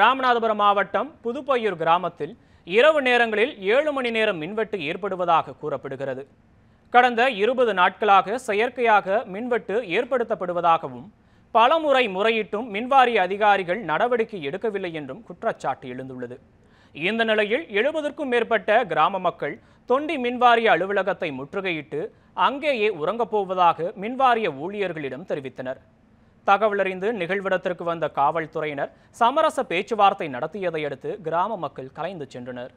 ராமநாதபுரம் மாவட்டம் புதுப்பையூர் கிராமத்தில் இரவு நேரங்களில் ஏழு மணி நேரம் மின்வெட்டு ஏற்படுவதாக கூறப்படுகிறது கடந்த இருபது நாட்களாக செயற்கையாக மின்வெட்டு ஏற்படுத்தப்படுவதாகவும் பலமுறை முறையிட்டும் மின்வாரிய அதிகாரிகள் நடவடிக்கை எடுக்கவில்லை என்றும் குற்றச்சாட்டு எழுந்துள்ளது இந்த நிலையில் எழுபதற்கும் மேற்பட்ட கிராம மக்கள் தொண்டி மின்வாரிய அலுவலகத்தை முற்றுகையிட்டு அங்கேயே உறங்கப் போவதாக மின்வாரிய ஊழியர்களிடம் தெரிவித்தனர் தகவலறிந்து நிகழ்விடத்திற்கு வந்த காவல்துறையினர் சமரச பேச்சுவார்த்தை நடத்தியதை அடுத்து கிராம மக்கள் கலைந்து சென்றனர்